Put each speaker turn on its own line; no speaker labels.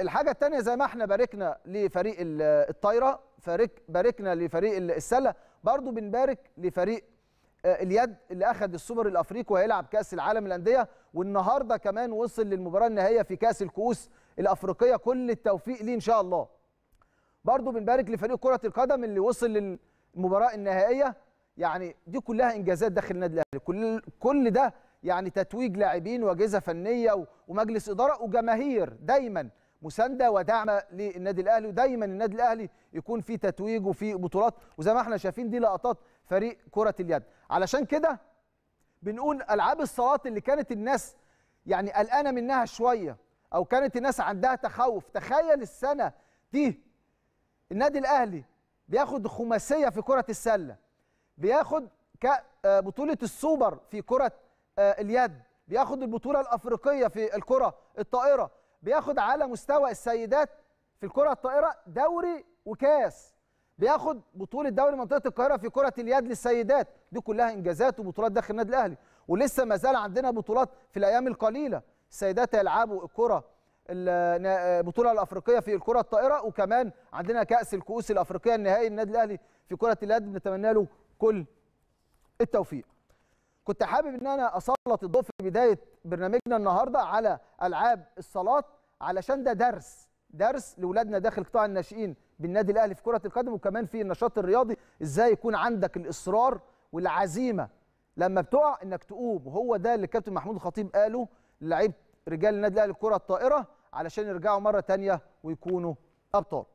الحاجه الثانيه زي ما احنا باركنا لفريق الطايره فريق باركنا لفريق السله برضو بنبارك لفريق آه، اليد اللي اخذ السوبر الافريقي وهيلعب كاس العالم الانديه والنهارده كمان وصل للمباراه النهائيه في كاس الكؤوس الافريقيه كل التوفيق ليه ان شاء الله برضو بنبارك لفريق كره القدم اللي وصل للمباراه النهائيه يعني دي كلها انجازات داخل النادي الاهلي كل كل ده يعني تتويج لاعبين واجهزه فنيه ومجلس اداره وجماهير دايما مسانده ودعم للنادي الاهلي ودايما النادي الاهلي يكون في تتويج وفي بطولات وزي ما احنا شايفين دي لقطات فريق كره اليد علشان كده بنقول العاب الصالات اللي كانت الناس يعني قلقانه منها شويه او كانت الناس عندها تخوف تخيل السنه دي النادي الاهلي بياخد خماسيه في كره السله بياخد آه، بطوله السوبر في كره آه، اليد بياخد البطوله الافريقيه في الكره الطائره بياخد على مستوى السيدات في الكره الطائره دوري وكاس بياخد بطوله دوري منطقه القاهره في كره اليد للسيدات دي كلها انجازات وبطولات داخل النادي الاهلي ولسه ما زال عندنا بطولات في الايام القليله السيدات هيلعبوا الكره البطوله آه، الافريقيه في الكره الطائره وكمان عندنا كاس الكؤوس الافريقيه النهائي النادي الاهلي في كره اليد بنتمنى له كل التوفيق كنت حابب ان انا اسلط الضوء في بدايه برنامجنا النهارده على العاب الصالات علشان ده درس درس لاولادنا داخل قطاع الناشئين بالنادي الاهلي في كره القدم وكمان في النشاط الرياضي ازاي يكون عندك الاصرار والعزيمه لما بتقع انك تقوم وهو ده اللي كابتن محمود الخطيب قاله لعيبه رجال النادي الاهلي الكره الطائره علشان يرجعوا مره ثانيه ويكونوا ابطال